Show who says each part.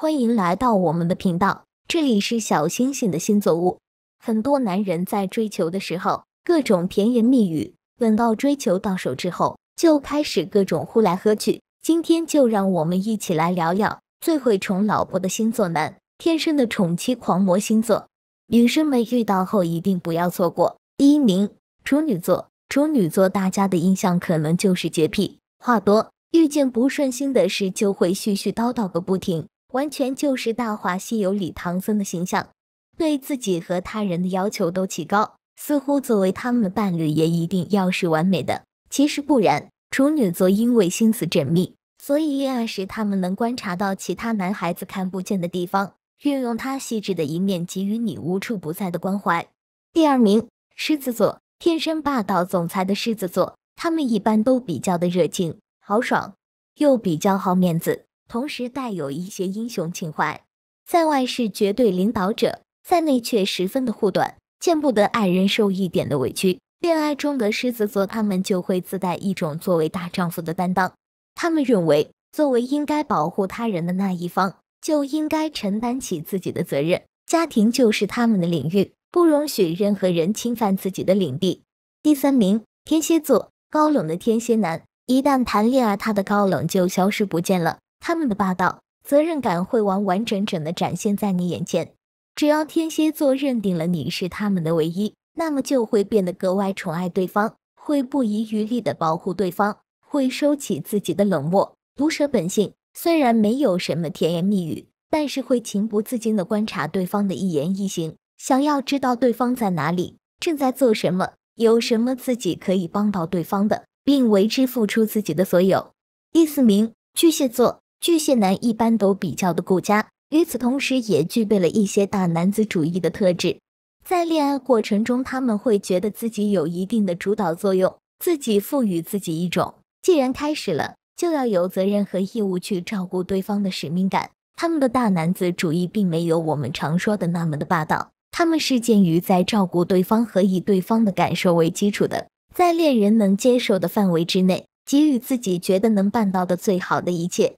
Speaker 1: 欢迎来到我们的频道，这里是小星星的星座屋。很多男人在追求的时候，各种甜言蜜语；等到追求到手之后，就开始各种呼来喝去。今天就让我们一起来聊聊最会宠老婆的星座男，天生的宠妻狂魔星座女生们遇到后一定不要错过。第一名，处女座。处女座大家的印象可能就是洁癖、话多，遇见不顺心的事就会絮絮叨叨个不停。完全就是《大话西游》里唐僧的形象，对自己和他人的要求都极高，似乎作为他们的伴侣也一定要是完美的。其实不然，处女座因为心思缜密，所以恋爱时他们能观察到其他男孩子看不见的地方，运用他细致的一面给予你无处不在的关怀。第二名，狮子座，天生霸道总裁的狮子座，他们一般都比较的热情、豪爽，又比较好面子。同时带有一些英雄情怀，在外是绝对领导者，在内却十分的护短，见不得爱人受一点的委屈。恋爱中的狮子座，他们就会自带一种作为大丈夫的担当。他们认为，作为应该保护他人的那一方，就应该承担起自己的责任。家庭就是他们的领域，不容许任何人侵犯自己的领地。第三名，天蝎座高冷的天蝎男，一旦谈恋爱，他的高冷就消失不见了。他们的霸道责任感会完完整整的展现在你眼前。只要天蝎座认定了你是他们的唯一，那么就会变得格外宠爱对方，会不遗余力的保护对方，会收起自己的冷漠毒蛇本性。虽然没有什么甜言蜜语，但是会情不自禁的观察对方的一言一行，想要知道对方在哪里，正在做什么，有什么自己可以帮到对方的，并为之付出自己的所有。第四名，巨蟹座。巨蟹男一般都比较的顾家，与此同时也具备了一些大男子主义的特质。在恋爱过程中，他们会觉得自己有一定的主导作用，自己赋予自己一种既然开始了，就要有责任和义务去照顾对方的使命感。他们的大男子主义并没有我们常说的那么的霸道，他们是鉴于在照顾对方和以对方的感受为基础的，在恋人能接受的范围之内，给予自己觉得能办到的最好的一切。